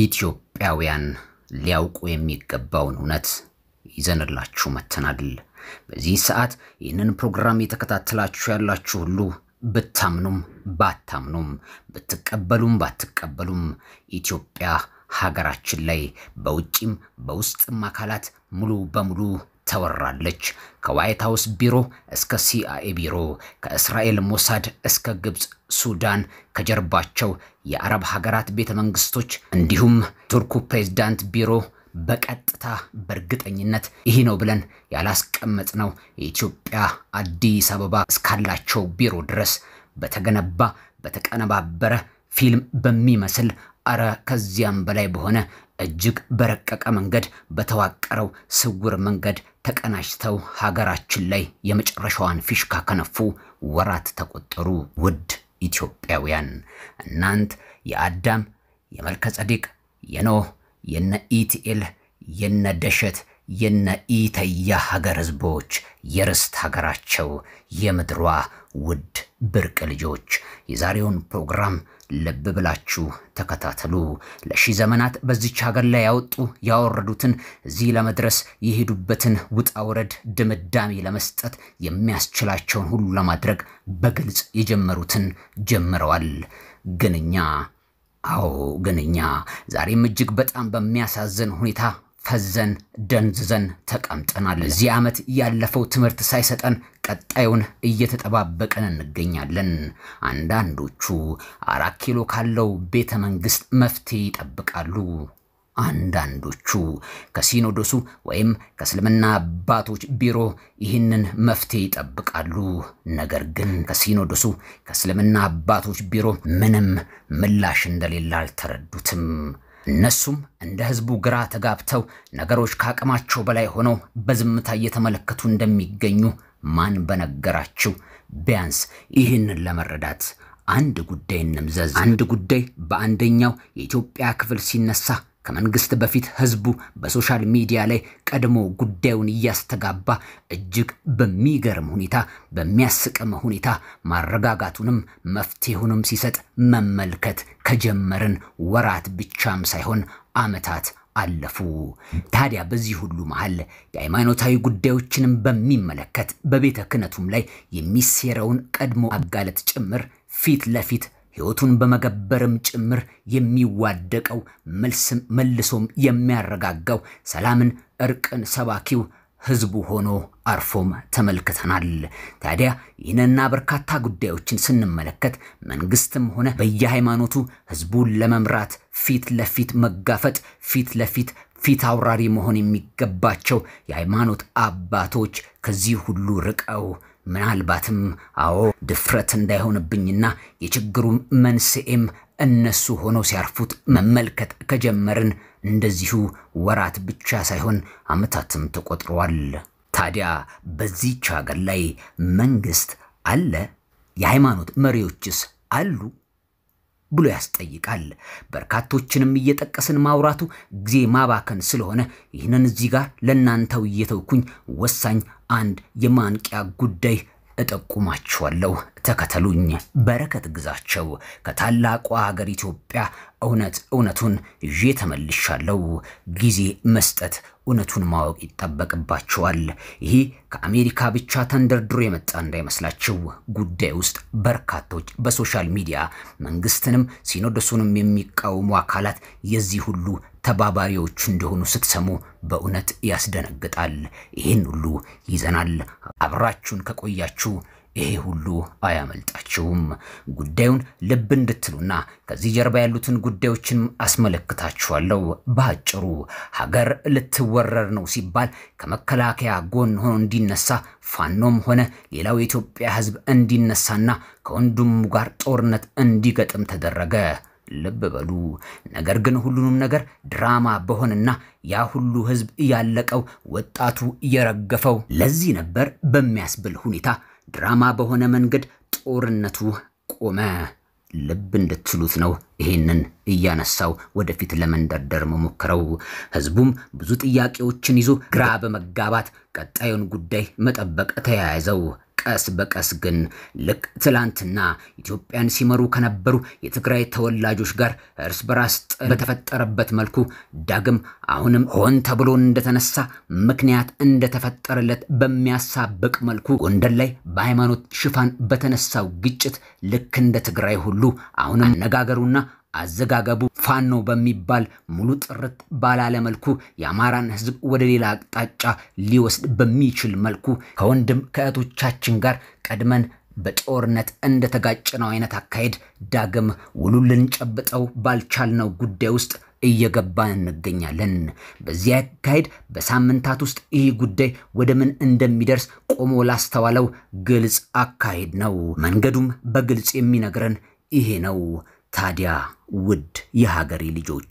ኢትዮጵያውያን ሊያውቁ የሚገባውን እውነት ይዘንላችሁ መተናል። በዚህ ሰዓት ይህንን ፕሮግራም የተከታተላችሁ ያላችሁ ሁሉ ብታምኑም ባታምኑም ብትቀበሉም ባትቀበሉም ኢትዮጵያ ሀገራችን ላይ በውጭም በውስጥም አካላት ሙሉ በሙሉ ተወራለች። ከዋይት ሀውስ ቢሮ እስከ ሲአይኤ ቢሮ፣ ከእስራኤል ሞሳድ እስከ ግብፅ፣ ሱዳን፣ ከጀርባቸው የአረብ ሀገራት ቤተ መንግስቶች እንዲሁም ቱርኩ ፕሬዝዳንት ቢሮ በቀጥታ በእርግጠኝነት ይህ ነው ብለን ያላስቀመጥ ነው። የኢትዮጵያ አዲስ አበባ እስካላቸው ቢሮ ድረስ በተገነባ በተቀነባበረ ፊልም በሚመስል አረ ከዚያም በላይ በሆነ እጅግ በረቀቀ መንገድ በተዋቀረው ስውር መንገድ ተቀናጅተው ሀገራችን ላይ የመጨረሻዋን ፊሽካ ከነፉ ወራት ተቆጠሩ። ውድ ኢትዮጵያውያን እናንት የአዳም የመልከ ጸዲቅ የኖህ የነ ኢቲኤል የነ ደሸት የነ ኢተያ ሀገር ህዝቦች የርስት ሀገራቸው የምድሯ ውድ ብርቅ ልጆች የዛሬውን ፕሮግራም ልብ ብላችሁ ተከታተሉ። ለሺ ዘመናት በዚች ሀገር ላይ ያወጡ ያወረዱትን እዚህ ለመድረስ የሄዱበትን ውጣ ውረድ ድምዳሜ ለመስጠት የሚያስችላቸውን ሁሉ ለማድረግ በግልጽ የጀመሩትን ጀምረዋል። ግንኛ አዎ፣ ግንኛ ዛሬም እጅግ በጣም በሚያሳዝን ሁኔታ ፈዘን ደንዝዘን ተቀምጠናል። እዚህ ዓመት ያለፈው ትምህርት ሳይሰጠን ቀጣዩን እየተጠባበቀን እንገኛለን። አንዳንዶቹ አራት ኪሎ ካለው ቤተ መንግሥት መፍትሄ ይጠብቃሉ። አንዳንዶቹ ከሲኖዶሱ ወይም ከእስልምና አባቶች ቢሮ ይህንን መፍትሄ ይጠብቃሉ። ነገር ግን ከሲኖዶሱ ከእስልምና አባቶች ቢሮ ምንም ምላሽ እንደሌለ አልተረዱትም። እነሱም እንደ ህዝቡ ግራ ተጋብተው ነገሮች ከአቅማቸው በላይ ሆነው በዝምታ እየተመለከቱ እንደሚገኙ ማን በነገራችሁ? ቢያንስ ይህንን ለመረዳት አንድ ጉዳይ እንምዘዝ። አንድ ጉዳይ በአንደኛው የኢትዮጵያ ክፍል ሲነሳ ከመንግስት በፊት ህዝቡ በሶሻል ሚዲያ ላይ ቀድሞ ጉዳዩን እያስተጋባ እጅግ በሚገርም ሁኔታ በሚያስቅም ሁኔታ ማረጋጋቱንም መፍትሄውንም ሲሰጥ መመልከት ከጀመርን ወራት ብቻም ሳይሆን አመታት አለፉ። ታዲያ በዚህ ሁሉ መሃል የሃይማኖታዊ ጉዳዮችንም በሚመለከት በቤተ ክህነቱም ላይ የሚሴረውን ቀድሞ አጋለጥ ጭምር ፊት ለፊት ሕይወቱን በመገበርም ጭምር የሚዋደቀው መልሶም የሚያረጋጋው ሰላምን፣ እርቅን ሰባኪው ህዝቡ ሆኖ አርፎም ተመልክተናል። ታዲያ ይህንና በርካታ ጉዳዮችን ስንመለከት መንግስትም ሆነ በየሃይማኖቱ ህዝቡን ለመምራት ፊት ለፊት መጋፈጥ ፊት ለፊት ፊት አውራሪ መሆን የሚገባቸው የሃይማኖት አባቶች ከዚህ ሁሉ ርቀው ምናልባትም አዎ ድፍረት እንዳይሆንብኝና የችግሩ መንስኤም እነሱ ሆነው ሲያርፉት መመልከት ከጀመርን እንደዚሁ ወራት ብቻ ሳይሆን ዓመታትም ተቆጥረዋል። ታዲያ በዚች ሀገር ላይ መንግስት አለ? የሃይማኖት መሪዎችስ አሉ? ብሎ ያስጠይቃል። በርካቶችንም እየጠቀስን ማውራቱ ጊዜ ማባከን ስለሆነ ይህንን እዚህ ጋር ለእናንተው እየተውኩኝ ወሳኝ አንድ የማንቂያ ጉዳይ እጠቁማችኋለሁ። ተከተሉኝ። በረከት ግዛቸው ከታላቋ ሀገር ኢትዮጵያ እውነት እውነቱን ይዤ ተመልሻለሁ። ጊዜ መስጠት፣ እውነቱን ማወቅ ይጠበቅባቸዋል። ይህ ከአሜሪካ ብቻ ተንደርድሮ የመጣ እንዳይመስላችሁ። ጉዳይ ውስጥ በርካቶች በሶሻል ሚዲያ መንግስትንም ሲኖዶሱንም የሚቃወሙ አካላት የዚህ ሁሉ ተባባሪዎች እንደሆኑ ስትሰሙ በእውነት ያስደነግጣል። ይህን ሁሉ ይዘናል። አብራችሁን ከቆያችሁ ይሄ ሁሉ አያመልጣችሁም። ጉዳዩን ልብ እንድትሉና ከዚህ ጀርባ ያሉትን ጉዳዮችን አስመለክታችኋለሁ። በአጭሩ ሀገር ልትወረር ነው ሲባል ከመከላከያ ጎን ሆኖ እንዲነሳ ፋኖም ሆነ ሌላው የኢትዮጵያ ሕዝብ እንዲነሳና ከወንድሙ ጋር ጦርነት እንዲገጥም ተደረገ። ልብ በሉ። ነገር ግን ሁሉንም ነገር ድራማ በሆነና ያ ሁሉ ህዝብ ያለቀው ወጣቱ እየረገፈው ለዚህ ነበር በሚያስብል ሁኔታ ድራማ በሆነ መንገድ ጦርነቱ ቆመ። ልብ እንድትሉት ነው ይህንን እያነሳው ወደፊት ለመንደርደር መሞክረው። ህዝቡም ብዙ ጥያቄዎችን ይዞ ግራ በመጋባት ቀጣዩን ጉዳይ መጠበቅ ተያያዘው። ቀስ በቀስ ግን ልክ ትላንትና ኢትዮጵያን ሲመሩ ከነበሩ የትግራይ ተወላጆች ጋር እርስ በራስ በተፈጠረበት መልኩ ዳግም አሁንም ሆን ተብሎ እንደተነሳ ምክንያት እንደተፈጠረለት በሚያሳብቅ መልኩ ጎንደር ላይ በሃይማኖት ሽፋን በተነሳው ግጭት ልክ እንደ ትግራይ ሁሉ አሁንም አነጋገሩና አዘጋገቡ ፋኖ በሚባል ሙሉ ጥርት ባላለ መልኩ የአማራን ህዝብ ወደ ሌላ አቅጣጫ ሊወስድ በሚችል መልኩ ከወንድም ከእህቶቻችን ጋር ቀድመን በጦርነት እንደተጋጨነው አይነት አካሄድ ዳግም ውሉ ልንጨብጠው ባልቻልነው ጉዳይ ውስጥ እየገባን እንገኛለን። በዚህ አካሄድ በሳምንታት ውስጥ ይህ ጉዳይ ወደ ምን እንደሚደርስ ቆሞ ላስተዋለው ግልጽ አካሄድ ነው። መንገዱም በግልጽ የሚነግረን ይሄ ነው። ታዲያ ውድ የሀገሬ ልጆች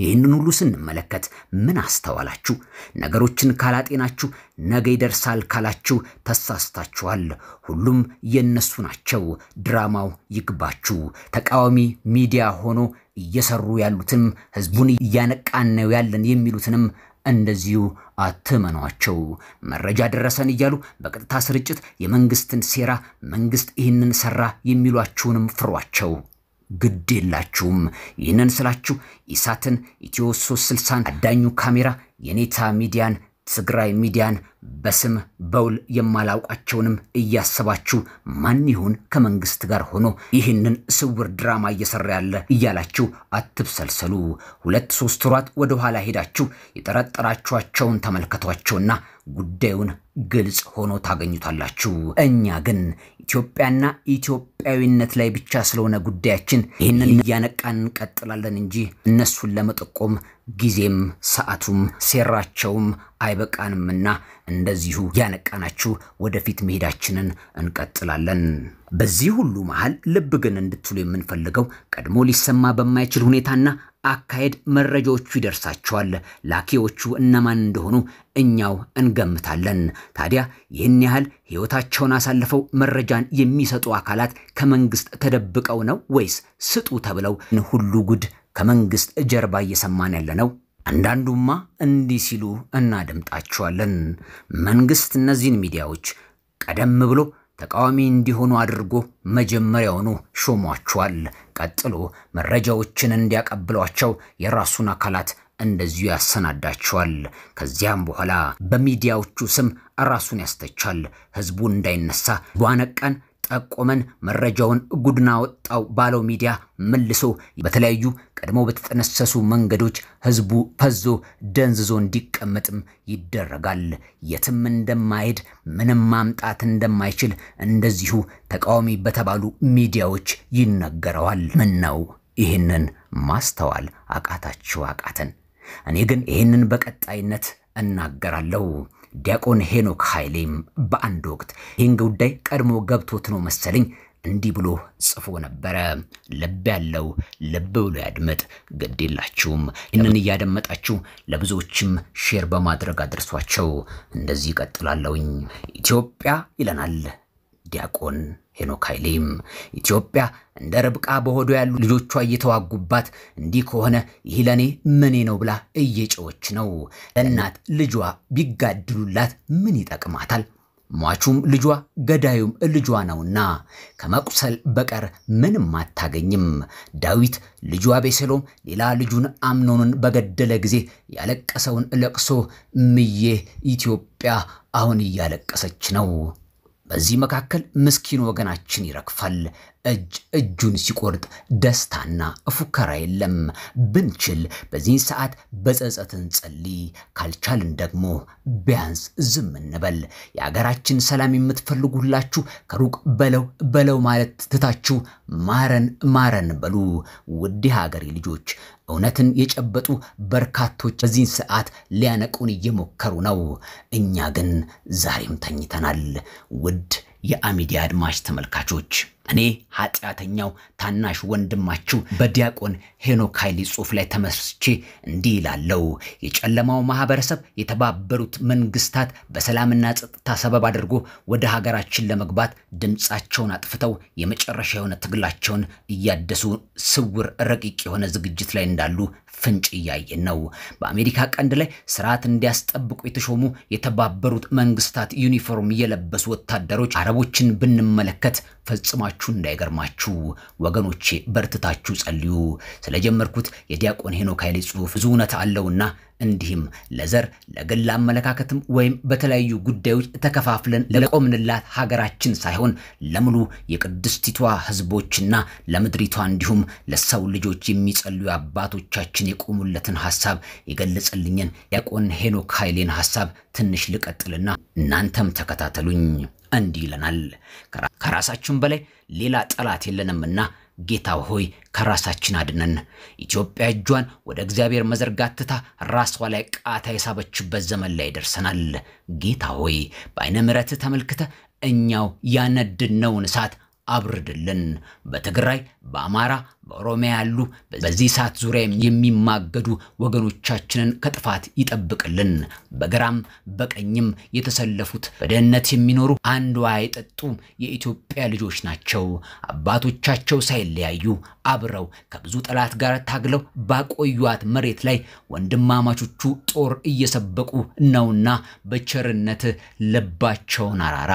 ይህንን ሁሉ ስንመለከት ምን አስተዋላችሁ? ነገሮችን ካላጤናችሁ፣ ነገ ይደርሳል ካላችሁ ተሳስታችኋል። ሁሉም የእነሱ ናቸው። ድራማው ይግባችሁ። ተቃዋሚ ሚዲያ ሆኖ እየሰሩ ያሉትንም ህዝቡን እያነቃን ነው ያለን የሚሉትንም እንደዚሁ አትመኗቸው። መረጃ ደረሰን እያሉ በቀጥታ ስርጭት የመንግስትን ሴራ መንግስት ይህንን ሰራ የሚሏችሁንም ፍሯቸው። ግድ የላችሁም። ይህንን ስላችሁ ኢሳትን፣ ኢትዮ 360 አዳኙ ካሜራ፣ የኔታ ሚዲያን ትግራይ ሚዲያን በስም በውል የማላውቃቸውንም እያሰባችሁ ማን ይሁን ከመንግስት ጋር ሆኖ ይህንን ስውር ድራማ እየሰራ ያለ እያላችሁ አትብሰልሰሉ። ሁለት ሶስት ወራት ወደ ኋላ ሄዳችሁ የጠረጠራችኋቸውን ተመልከቷቸውና ጉዳዩን ግልጽ ሆኖ ታገኙታላችሁ። እኛ ግን ኢትዮጵያና ኢትዮጵያዊነት ላይ ብቻ ስለሆነ ጉዳያችን ይህንን እያነቃን እንቀጥላለን እንጂ እነሱን ለመጠቆም ጊዜም ሰዓቱም ሴራቸውም አይበቃንምና እንደዚሁ ያነቃናችሁ ወደፊት መሄዳችንን እንቀጥላለን። በዚህ ሁሉ መሃል ልብ ግን እንድትሉ የምንፈልገው ቀድሞ ሊሰማ በማይችል ሁኔታና አካሄድ መረጃዎቹ ይደርሳቸዋል። ላኪዎቹ እነማን እንደሆኑ እኛው እንገምታለን። ታዲያ ይህን ያህል ሕይወታቸውን አሳልፈው መረጃን የሚሰጡ አካላት ከመንግስት ተደብቀው ነው ወይስ ስጡ ተብለው ሁሉ ጉድ ከመንግስት ጀርባ እየሰማን ያለ ነው አንዳንዱማ እንዲህ ሲሉ እናደምጣቸዋለን። መንግስት እነዚህን ሚዲያዎች ቀደም ብሎ ተቃዋሚ እንዲሆኑ አድርጎ መጀመሪያውኑ ሾሟቸዋል። ቀጥሎ መረጃዎችን እንዲያቀብሏቸው የራሱን አካላት እንደዚሁ ያሰናዳቸዋል። ከዚያም በኋላ በሚዲያዎቹ ስም ራሱን ያስተቻል። ህዝቡ እንዳይነሳ ባነቀን ጠቆመን። መረጃውን ጉድና ወጣው ባለው ሚዲያ መልሶ በተለያዩ ቀድሞ በተጠነሰሱ መንገዶች ህዝቡ ፈዞ ደንዝዞ እንዲቀመጥም ይደረጋል። የትም እንደማይሄድ ምንም ማምጣት እንደማይችል እንደዚሁ ተቃዋሚ በተባሉ ሚዲያዎች ይነገረዋል። ምን ነው ይህንን ማስተዋል አቃታችሁ አቃተን። እኔ ግን ይህንን በቀጣይነት እናገራለሁ። ዲያቆን ሄኖክ ኃይሌም በአንድ ወቅት ይህን ጉዳይ ቀድሞ ገብቶት ነው መሰለኝ እንዲህ ብሎ ጽፎ ነበረ። ልብ ያለው ልብ ብሎ ያድመጥ ግድ የላችሁም ይህንን እያደመጣችሁ ለብዙዎችም ሼር በማድረግ አድርሷቸው። እንደዚህ ይቀጥላለውኝ። ኢትዮጵያ ይለናል ዲያቆን ሄኖክ ኃይሌም ኢትዮጵያ እንደ ርብቃ በሆዶ ያሉ ልጆቿ እየተዋጉባት እንዲህ ከሆነ ይህ ለእኔ ምኔ ነው ብላ እየጮች ነው። እናት ልጇ ቢጋድሉላት ምን ይጠቅማታል? ሟቹም ልጇ ገዳዩም ልጇ ነውና ከመቁሰል በቀር ምንም አታገኝም። ዳዊት ልጇ አቤሴሎም ሌላ ልጁን አምኖንን በገደለ ጊዜ ያለቀሰውን ለቅሶ ምዬ ኢትዮጵያ አሁን እያለቀሰች ነው። በዚህ መካከል ምስኪን ወገናችን ይረግፋል፣ እጅ እጁን ሲቆርጥ ደስታና ፉከራ የለም። ብንችል በዚህን ሰዓት በጸጸትን ጸሊ ካልቻልን ደግሞ ቢያንስ ዝም እንበል። የአገራችን ሰላም የምትፈልጉላችሁ ከሩቅ በለው በለው ማለት ትታችሁ ማረን ማረን በሉ። ውድ ሀገሬ ልጆች እውነትን የጨበጡ በርካቶች በዚህን ሰዓት ሊያነቁን እየሞከሩ ነው። እኛ ግን ዛሬም ተኝተናል። ውድ የአሚዲያ አድማጭ ተመልካቾች እኔ ኃጢአተኛው ታናሽ ወንድማችሁ በዲያቆን ሄኖክ ኃይሌ ጽሑፍ ላይ ተመስቼ እንዲህ ይላለው። የጨለማው ማህበረሰብ የተባበሩት መንግስታት በሰላምና ጸጥታ ሰበብ አድርጎ ወደ ሀገራችን ለመግባት ድምፃቸውን አጥፍተው የመጨረሻ የሆነ ትግላቸውን እያደሱ ስውር ረቂቅ የሆነ ዝግጅት ላይ እንዳሉ ፍንጭ እያየን ነው። በአሜሪካ ቀንድ ላይ ስርዓት እንዲያስጠብቁ የተሾሙ የተባበሩት መንግስታት ዩኒፎርም የለበሱ ወታደሮች አረቦችን ብንመለከት ፈጽሟቸው ነገራችሁ እንዳይገርማችሁ ወገኖቼ፣ በርትታችሁ ጸልዩ። ስለጀመርኩት የዲያቆን ሄኖክ ኃይሌ ጽሑፍ ብዙ እውነት አለውና እንዲህም ለዘር ለግል አመለካከትም ወይም በተለያዩ ጉዳዮች ተከፋፍለን ለቆምንላት ሀገራችን ሳይሆን ለሙሉ የቅድስቲቷ ሕዝቦችና ለምድሪቷ እንዲሁም ለሰው ልጆች የሚጸልዩ አባቶቻችን የቆሙለትን ሀሳብ የገለጸልኝን ዲያቆን ሄኖክ ኃይሌን ሀሳብ ትንሽ ልቀጥልና እናንተም ተከታተሉኝ። እንዲህ ይለናል። ከራሳችን በላይ ሌላ ጠላት የለንምና ጌታ ሆይ ከራሳችን አድነን። ኢትዮጵያ እጇን ወደ እግዚአብሔር መዘርጋት ትታ ራሷ ላይ ቃታ የሳበችበት ዘመን ላይ ደርሰናል። ጌታ ሆይ በአይነ ምረት ተመልክተ እኛው ያነድነውን እሳት አብርድልን። በትግራይ፣ በአማራ፣ በኦሮሚያ ያሉ በዚህ ሰዓት ዙሪያ የሚማገዱ ወገኖቻችንን ከጥፋት ይጠብቅልን። በግራም በቀኝም የተሰለፉት በደህንነት የሚኖሩ አንድ ውሃ የጠጡ የኢትዮጵያ ልጆች ናቸው። አባቶቻቸው ሳይለያዩ አብረው ከብዙ ጠላት ጋር ታግለው ባቆዩት መሬት ላይ ወንድማማቾቹ ጦር እየሰበቁ ነውና በቸርነት ልባቸውን አራራ።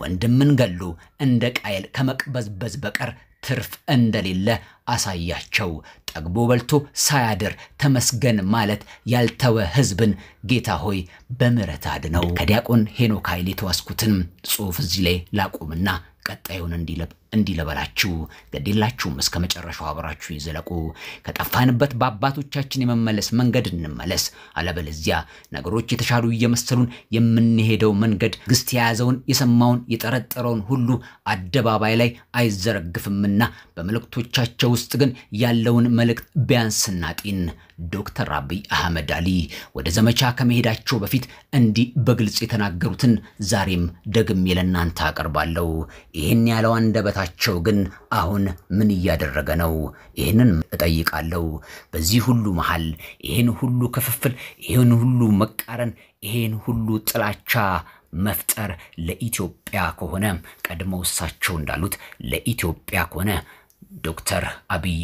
ወንድምን ገሉ እንደ ቃየል ከመቅበዝበዝ በቀር ትርፍ እንደሌለ አሳያቸው። ጠግቦ በልቶ ሳያድር ተመስገን ማለት ያልተወ ሕዝብን ጌታ ሆይ በምሕረት አድነው። ከዲያቆን ሄኖክ ኃይሌ የተዋስኩትን ጽሑፍ እዚህ ላይ ላቁምና ቀጣዩን እንዲለብ እንዲህ ልበላችሁ፣ ገዴላችሁም እስከ መጨረሻው አብራችሁ ይዘለቁ። ከጠፋንበት በአባቶቻችን የመመለስ መንገድ እንመለስ። አለበለዚያ ነገሮች የተሻሉ እየመሰሉን የምንሄደው መንገድ ግስት የያዘውን የሰማውን የጠረጠረውን ሁሉ አደባባይ ላይ አይዘረግፍምና በመልእክቶቻቸው ውስጥ ግን ያለውን መልእክት ቢያንስ እናጢን። ዶክተር አብይ አህመድ አሊ ወደ ዘመቻ ከመሄዳቸው በፊት እንዲህ በግልጽ የተናገሩትን ዛሬም ደግሜ ለእናንተ አቀርባለሁ። ይህን ያለው አንደበት መምጣታቸው ግን አሁን ምን እያደረገ ነው? ይህንን እጠይቃለሁ። በዚህ ሁሉ መሃል ይህን ሁሉ ክፍፍል፣ ይህን ሁሉ መቃረን፣ ይህን ሁሉ ጥላቻ መፍጠር ለኢትዮጵያ ከሆነ ቀድመው እሳቸው እንዳሉት ለኢትዮጵያ ከሆነ ዶክተር አብይ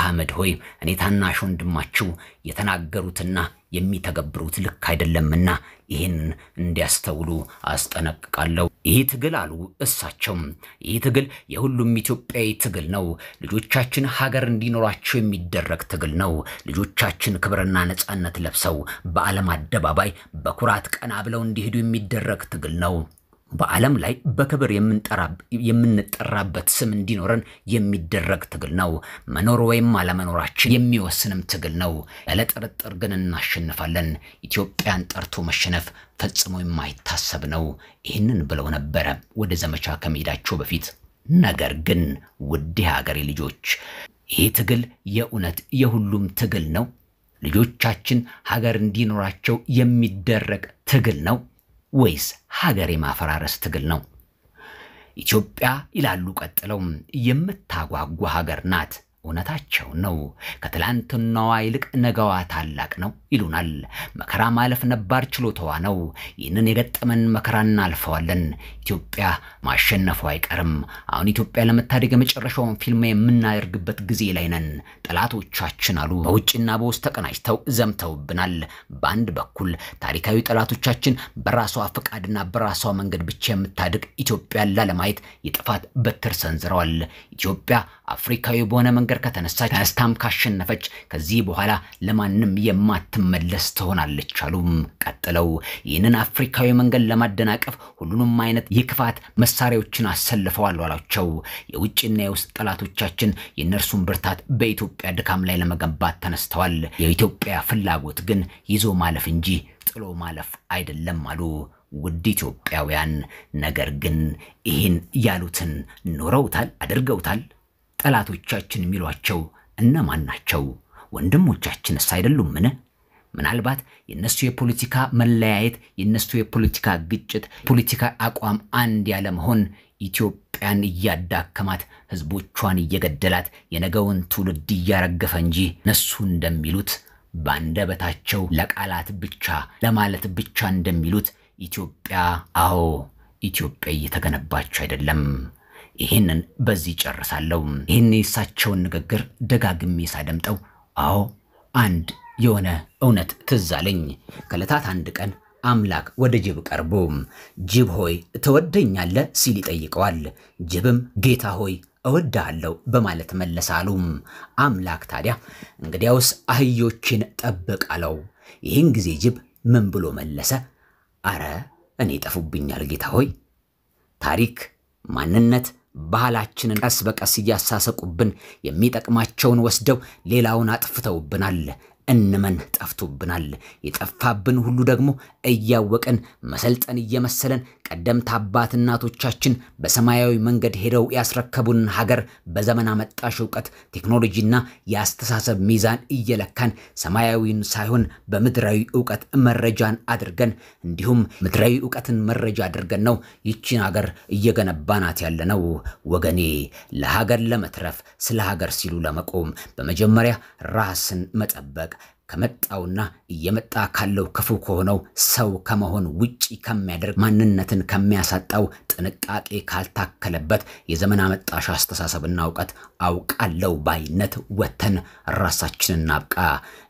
አህመድ ሆይ እኔ ታናሽ ወንድማችሁ የተናገሩትና የሚተገብሩት ልክ አይደለምና ይህን እንዲያስተውሉ አስጠነቅቃለሁ። ይህ ትግል አሉ እሳቸውም፣ ይህ ትግል የሁሉም ኢትዮጵያዊ ትግል ነው። ልጆቻችን ሀገር እንዲኖራቸው የሚደረግ ትግል ነው። ልጆቻችን ክብርና ነጻነት ለብሰው በዓለም አደባባይ በኩራት ቀና ብለው እንዲሄዱ የሚደረግ ትግል ነው። በዓለም ላይ በክብር የምንጠራበት ስም እንዲኖረን የሚደረግ ትግል ነው። መኖር ወይም አለመኖራችን የሚወስንም ትግል ነው። ያለ ጥርጥር ግን እናሸንፋለን። ኢትዮጵያን ጠርቶ መሸነፍ ፈጽሞ የማይታሰብ ነው። ይህንን ብለው ነበረ ወደ ዘመቻ ከመሄዳቸው በፊት። ነገር ግን ውድ የሀገሬ ልጆች ይህ ትግል የእውነት የሁሉም ትግል ነው። ልጆቻችን ሀገር እንዲኖራቸው የሚደረግ ትግል ነው። ወይስ ሀገር የማፈራረስ ትግል ነው? ኢትዮጵያ ይላሉ ቀጥለው፣ የምታጓጓ ሀገር ናት። እውነታቸው ነው። ከትላንትናዋ ይልቅ ነገዋ ታላቅ ነው ይሉናል። መከራ ማለፍ ነባር ችሎታዋ ነው። ይህንን የገጠመን መከራ እናልፈዋለን። ኢትዮጵያ ማሸነፉ አይቀርም። አሁን ኢትዮጵያ ለመታደግ የመጨረሻውን ፊልም የምናደርግበት ጊዜ ላይ ነን። ጠላቶቻችን አሉ በውጭና በውስጥ ተቀናጅተው ዘምተውብናል። በአንድ በኩል ታሪካዊ ጠላቶቻችን በራሷ ፍቃድና በራሷ መንገድ ብቻ የምታድግ ኢትዮጵያን ላለማየት የጥፋት በትር ሰንዝረዋል። ኢትዮጵያ አፍሪካዊ በሆነ መንገድ ነገር ከተነሳች ተነስታም ካሸነፈች ከዚህ በኋላ ለማንም የማትመለስ ትሆናለች አሉም። ቀጥለው ይህንን አፍሪካዊ መንገድ ለማደናቀፍ ሁሉንም አይነት የክፋት መሳሪያዎችን አሰልፈዋል አሏቸው። የውጭና የውስጥ ጠላቶቻችን የእነርሱን ብርታት በኢትዮጵያ ድካም ላይ ለመገንባት ተነስተዋል። የኢትዮጵያ ፍላጎት ግን ይዞ ማለፍ እንጂ ጥሎ ማለፍ አይደለም አሉ። ውድ ኢትዮጵያውያን፣ ነገር ግን ይህን ያሉትን ኖረውታል፣ አድርገውታል። ጠላቶቻችን የሚሏቸው እነማን ናቸው? ወንድሞቻችንስ አይደሉምን? ምናልባት የእነሱ የፖለቲካ መለያየት፣ የእነሱ የፖለቲካ ግጭት፣ ፖለቲካ አቋም አንድ ያለመሆን ኢትዮጵያን እያዳከማት፣ ህዝቦቿን እየገደላት፣ የነገውን ትውልድ እያረገፈ እንጂ እነሱ እንደሚሉት በአንደበታቸው ለቃላት ብቻ ለማለት ብቻ እንደሚሉት ኢትዮጵያ አዎ ኢትዮጵያ እየተገነባች አይደለም። ይህንን በዚህ ጨርሳለሁ። ይህን የእሳቸውን ንግግር ደጋግሜ ሳደምጠው አዎ አንድ የሆነ እውነት ትዝ አለኝ። ከዕለታት አንድ ቀን አምላክ ወደ ጅብ ቀርቦ ጅብ ሆይ ትወደኛለ ሲል ይጠይቀዋል። ጅብም ጌታ ሆይ እወድሃለሁ በማለት መለሳሉ። አሉ። አምላክ ታዲያ እንግዲያውስ አህዮችን ጠብቅ አለው። ይህን ጊዜ ጅብ ምን ብሎ መለሰ? አረ እኔ ጠፉብኛል ጌታ ሆይ። ታሪክ ማንነት ባህላችንን ቀስ በቀስ እያሳሰቁብን የሚጠቅማቸውን ወስደው ሌላውን አጥፍተውብናል። እንመን ጠፍቶብናል። የጠፋብን ሁሉ ደግሞ እያወቅን መሰልጠን እየመሰለን ቀደምት አባት እናቶቻችን በሰማያዊ መንገድ ሄደው ያስረከቡን ሀገር በዘመን አመጣሽ እውቀት ቴክኖሎጂና የአስተሳሰብ ሚዛን እየለካን ሰማያዊን ሳይሆን በምድራዊ እውቀት መረጃን አድርገን እንዲሁም ምድራዊ እውቀትን መረጃ አድርገን ነው ይቺን ሀገር እየገነባናት ያለነው። ወገኔ ለሀገር ለመትረፍ ስለ ሀገር ሲሉ ለመቆም በመጀመሪያ ራስን መጠበቅ ከመጣውና እየመጣ ካለው ክፉ ከሆነው ሰው ከመሆን ውጪ ከሚያደርግ ማንነትን ከሚያሳጣው ጥንቃቄ ካልታከለበት የዘመን አመጣሽ አስተሳሰብና እውቀት አውቃለው ባይነት ወተን ራሳችንን እናብቃ።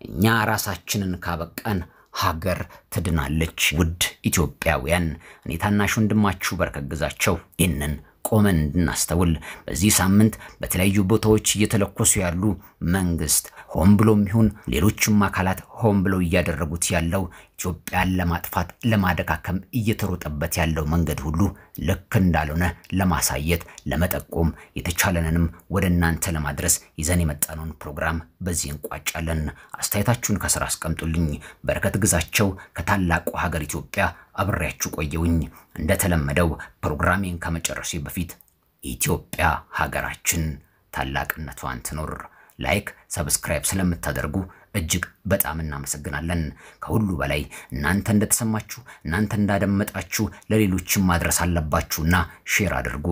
እኛ ራሳችንን ካበቃን ሀገር ትድናለች። ውድ ኢትዮጵያውያን፣ እኔ ታናሽ ወንድማችሁ በርከግዛቸው ይህንን ቆመን እንድናስተውል በዚህ ሳምንት በተለያዩ ቦታዎች እየተለኮሱ ያሉ መንግስት ሆን ብሎም ይሁን ሌሎችም አካላት ሆን ብለው እያደረጉት ያለው ኢትዮጵያን ለማጥፋት ለማደካከም እየተሮጠበት ያለው መንገድ ሁሉ ልክ እንዳልሆነ ለማሳየት ለመጠቆም የተቻለንንም ወደ እናንተ ለማድረስ ይዘን የመጣነውን ፕሮግራም በዚህ እንቋጫለን። አስተያየታችሁን ከስራ አስቀምጡልኝ። በረከት ግዛቸው ከታላቁ ሀገር ኢትዮጵያ አብሬያችሁ ቆየውኝ። እንደተለመደው ፕሮግራሜን ከመጨረሴ በፊት ኢትዮጵያ ሀገራችን ታላቅነቷን ትኖር። ላይክ፣ ሰብስክራይብ ስለምታደርጉ እጅግ በጣም እናመሰግናለን። ከሁሉ በላይ እናንተ እንደተሰማችሁ እናንተ እንዳደመጣችሁ ለሌሎችም ማድረስ አለባችሁና ሼር አድርጉ።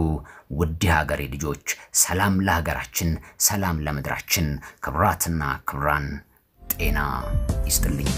ውድ ሀገሬ ልጆች ሰላም ለሀገራችን፣ ሰላም ለምድራችን። ክብራትና ክብራን ጤና ይስጥልኝ።